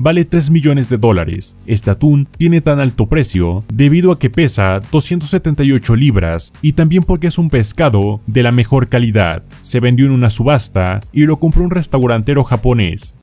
vale 3 millones de dólares. Este atún tiene tan alto precio debido a que pesa 278 libras y también porque es un pescado de la mejor calidad. Se vendió en una subasta y lo compró un restaurantero japonés.